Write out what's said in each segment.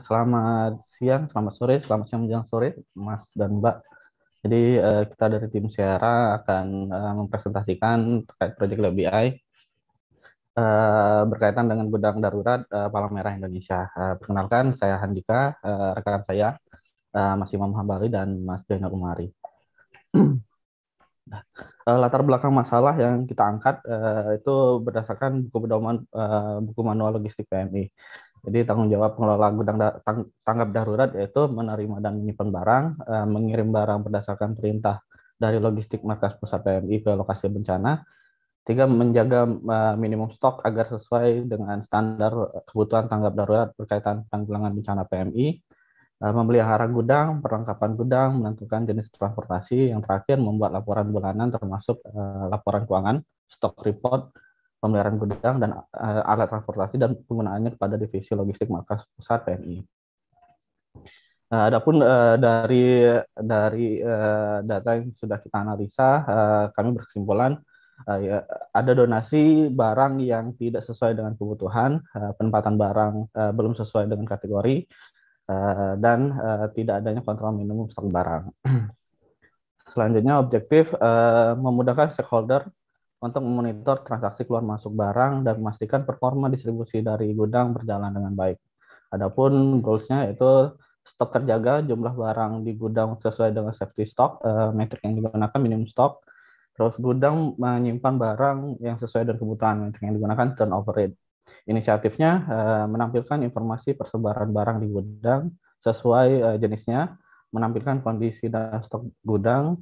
Selamat siang, selamat sore, selamat siang menjelang sore, Mas dan Mbak. Jadi uh, kita dari tim Sierra akan uh, mempresentasikan terkait proyek LBI uh, eh, berkaitan dengan bedang darurat Palang Merah Indonesia. Perkenalkan, saya Handika, rekan saya Mas Imam Hambali dan Mas Dino Umari. Uh, latar belakang masalah yang kita angkat itu berdasarkan buku pedoman buku manual logistik PMI. Jadi tanggung jawab pengelola gudang da tang tanggap darurat yaitu menerima dan menyimpan barang, e, mengirim barang berdasarkan perintah dari logistik markas pusat PMI ke lokasi bencana. Tiga, menjaga e, minimum stok agar sesuai dengan standar kebutuhan tanggap darurat berkaitan tanggulangan bencana PMI. E, eh, memelihara gudang, perlengkapan gudang, menentukan jenis transportasi. Yang terakhir, membuat laporan bulanan termasuk e, laporan keuangan, stok report, pemeliharaan gudang dan uh, alat transportasi dan penggunaannya kepada divisi logistik markas pusat TNI. Uh, eh, adapun uh, dari dari uh, data yang sudah kita analisa, uh, kami berkesimpulan uh, ya, ada donasi barang yang tidak sesuai dengan kebutuhan, uh, penempatan barang uh, belum sesuai dengan kategori, uh, dan uh, tidak adanya kontrol minimum stok barang. Selanjutnya objektif uh, memudahkan stakeholder untuk memonitor transaksi keluar masuk barang dan memastikan performa distribusi dari gudang berjalan dengan baik. Adapun goals-nya itu stok terjaga, jumlah barang di gudang sesuai dengan safety stock, uh, eh, metrik yang digunakan minimum stock, terus gudang menyimpan barang yang sesuai dengan kebutuhan, metrik yang digunakan turnover rate. Inisiatifnya uh, menampilkan informasi persebaran barang di gudang sesuai uh, jenisnya, menampilkan kondisi dan stok gudang,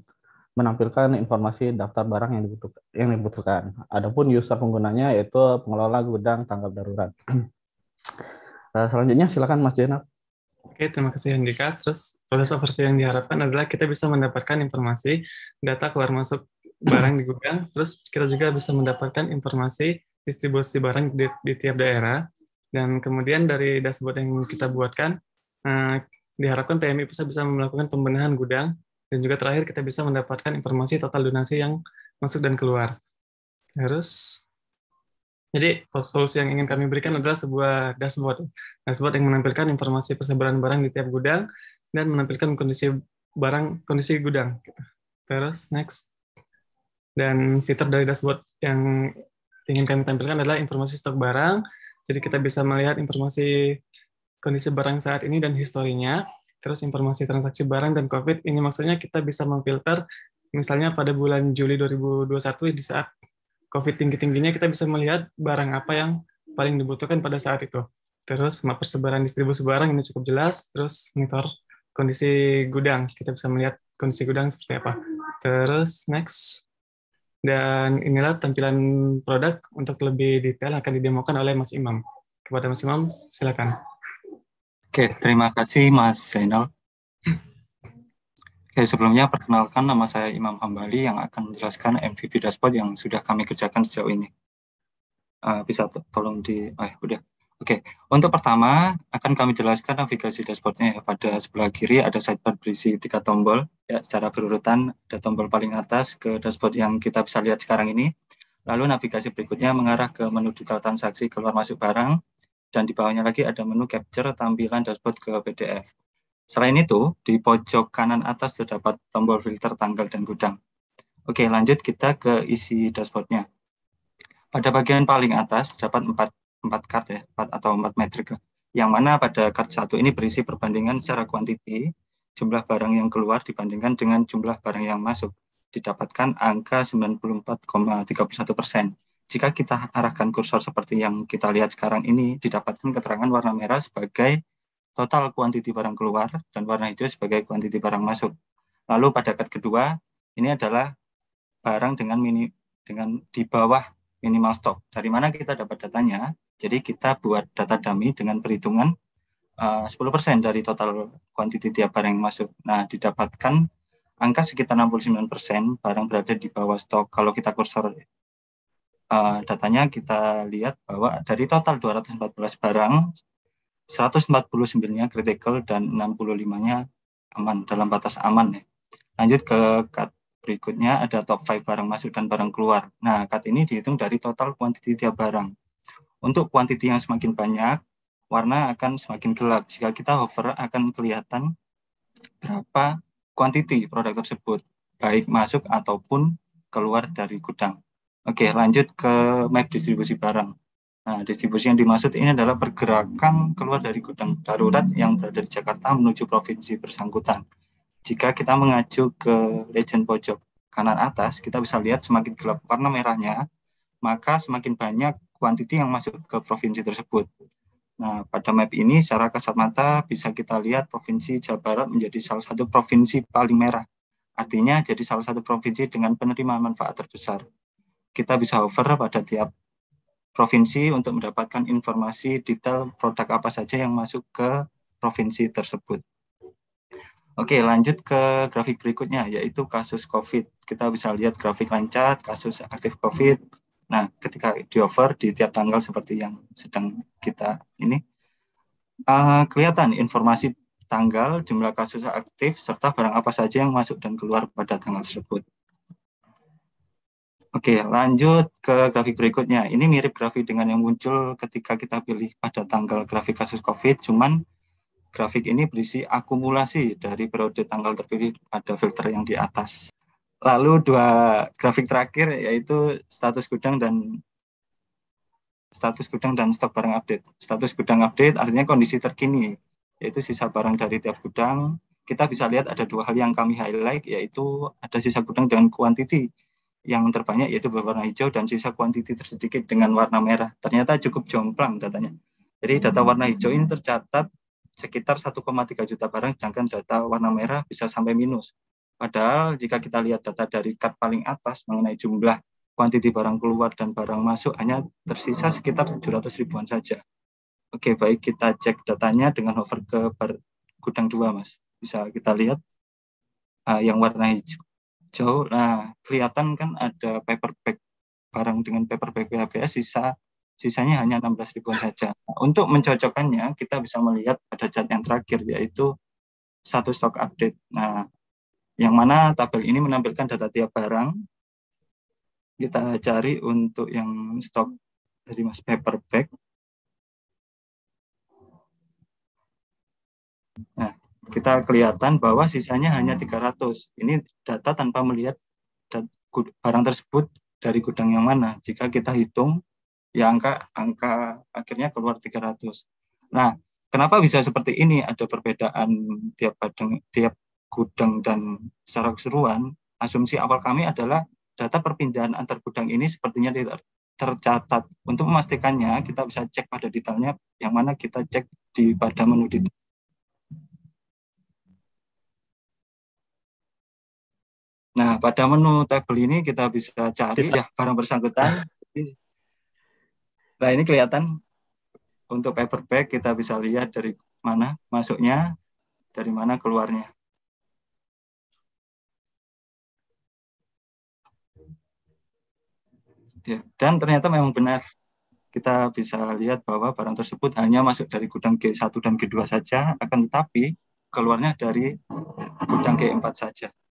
menampilkan informasi daftar barang yang dibutuhkan. Yang dibutuhkan. Adapun user penggunanya yaitu pengelola gudang tanggap darurat. Eh, selanjutnya silakan Mas Jena. Oke, terima kasih Andika. Terus proses overview yang diharapkan adalah kita bisa mendapatkan informasi data keluar masuk barang di gudang, terus kita juga bisa mendapatkan informasi distribusi barang di, di tiap daerah. Dan kemudian dari dashboard yang kita buatkan, eh, diharapkan PMI bisa bisa melakukan pembenahan gudang dan juga terakhir kita bisa mendapatkan informasi total donasi yang masuk dan keluar. Terus, jadi solusi yang ingin kami berikan adalah sebuah dashboard. Dashboard yang menampilkan informasi persebaran barang di tiap gudang dan menampilkan kondisi barang, kondisi gudang. Gitu. Terus, next. Dan fitur dari dashboard yang ingin kami tampilkan adalah informasi stok barang. Jadi kita bisa melihat informasi kondisi barang saat ini dan historinya terus informasi transaksi barang dan COVID. Ini maksudnya kita bisa memfilter, misalnya pada bulan Juli 2021 di saat COVID tinggi-tingginya, kita bisa melihat barang apa yang paling dibutuhkan pada saat itu. Terus map persebaran distribusi barang ini cukup jelas, terus monitor kondisi gudang, kita bisa melihat kondisi gudang seperti apa. Terus next, dan inilah tampilan produk untuk lebih detail akan didemokan oleh Mas Imam. Kepada Mas Imam, silakan. Oke, terima kasih Mas Zainal. Oke, sebelumnya perkenalkan nama saya Imam Hambali yang akan menjelaskan MVP dashboard yang sudah kami kerjakan sejauh ini. Uh, bisa tolong di, oh, udah. Oke, untuk pertama akan kami jelaskan navigasi dashboardnya. Ya. Pada sebelah kiri ada sidebar berisi tiga tombol, ya secara berurutan ada tombol paling atas ke dashboard yang kita bisa lihat sekarang ini. Lalu navigasi berikutnya mengarah ke menu detail transaksi keluar masuk barang, dan di bawahnya lagi ada menu capture tampilan dashboard ke PDF. Selain itu, di pojok kanan atas terdapat tombol filter tanggal dan gudang. Oke, lanjut kita ke isi dashboardnya. Pada bagian paling atas terdapat 4, 4 card ya, 4 atau 4 metrik. Yang mana pada card satu ini berisi perbandingan secara kuantiti, jumlah barang yang keluar dibandingkan dengan jumlah barang yang masuk. Didapatkan angka 94,31 persen jika kita arahkan kursor seperti yang kita lihat sekarang ini, didapatkan keterangan warna merah sebagai total kuantiti barang keluar dan warna hijau sebagai kuantiti barang masuk. Lalu pada cut kedua, ini adalah barang dengan mini, dengan di bawah minimal stok. Dari mana kita dapat datanya? Jadi kita buat data dummy dengan perhitungan eh, uh, 10% dari total kuantiti tiap barang yang masuk. Nah, didapatkan angka sekitar 69% barang berada di bawah stok. Kalau kita kursor Eh, datanya kita lihat bahwa dari total 214 barang, 149-nya critical dan 65-nya aman, dalam batas aman. Ya. Lanjut ke cut berikutnya ada top 5 barang masuk dan barang keluar. Nah, cut ini dihitung dari total kuantiti tiap barang. Untuk kuantiti yang semakin banyak, warna akan semakin gelap. Jika kita hover akan kelihatan berapa kuantiti produk tersebut, baik masuk ataupun keluar dari gudang. Oke, lanjut ke map distribusi barang. Nah, distribusi yang dimaksud ini adalah pergerakan keluar dari gudang darurat yang berada di Jakarta menuju provinsi bersangkutan. Jika kita mengacu ke legend pojok kanan atas, kita bisa lihat semakin gelap warna merahnya, maka semakin banyak kuantiti yang masuk ke provinsi tersebut. Nah, pada map ini secara kasat mata bisa kita lihat provinsi Jawa Barat menjadi salah satu provinsi paling merah. Artinya jadi salah satu provinsi dengan penerima manfaat terbesar kita bisa over pada tiap provinsi untuk mendapatkan informasi detail produk apa saja yang masuk ke provinsi tersebut. Oke, lanjut ke grafik berikutnya, yaitu kasus COVID. Kita bisa lihat grafik lancar, kasus aktif COVID. Nah, ketika di over di tiap tanggal seperti yang sedang kita ini, uh, kelihatan informasi tanggal, jumlah kasus aktif, serta barang apa saja yang masuk dan keluar pada tanggal tersebut. Oke, lanjut ke grafik berikutnya. Ini mirip grafik dengan yang muncul ketika kita pilih pada tanggal grafik kasus COVID, cuman grafik ini berisi akumulasi dari periode tanggal terpilih pada filter yang di atas. Lalu dua grafik terakhir yaitu status gudang dan status gudang dan stok barang update. Status gudang update artinya kondisi terkini, yaitu sisa barang dari tiap gudang. Kita bisa lihat ada dua hal yang kami highlight, yaitu ada sisa gudang dan quantity yang terbanyak yaitu berwarna hijau dan sisa kuantiti tersedikit dengan warna merah. Ternyata cukup jomplang datanya. Jadi data hmm. warna hijau ini tercatat sekitar 1,3 juta barang, sedangkan data warna merah bisa sampai minus. Padahal jika kita lihat data dari cut paling atas mengenai jumlah kuantiti barang keluar dan barang masuk hanya tersisa sekitar 700 ribuan saja. Oke, baik kita cek datanya dengan hover ke bar gudang 2, Mas. Bisa kita lihat uh, yang warna hijau jauh nah kelihatan kan ada paperback barang dengan paperback PHBS sisa sisanya hanya 16 ribuan saja. Nah, untuk mencocokkannya kita bisa melihat pada chart yang terakhir yaitu satu stok update. Nah, yang mana tabel ini menampilkan data tiap barang. Kita cari untuk yang stok dari Mas Paperback. Nah, kita kelihatan bahwa sisanya hanya 300. Ini data tanpa melihat barang tersebut dari gudang yang mana. Jika kita hitung, ya angka angka akhirnya keluar 300. Nah, kenapa bisa seperti ini? Ada perbedaan tiap badang, tiap gudang dan secara keseruan. Asumsi awal kami adalah data perpindahan antar gudang ini sepertinya tercatat. Untuk memastikannya, kita bisa cek pada detailnya yang mana kita cek di pada menu detail pada menu tabel ini kita bisa cari bisa. ya barang bersangkutan. nah ini kelihatan untuk paper bag kita bisa lihat dari mana masuknya, dari mana keluarnya. Ya, dan ternyata memang benar. Kita bisa lihat bahwa barang tersebut hanya masuk dari gudang G1 dan G2 saja, akan tetapi keluarnya dari gudang G4 saja.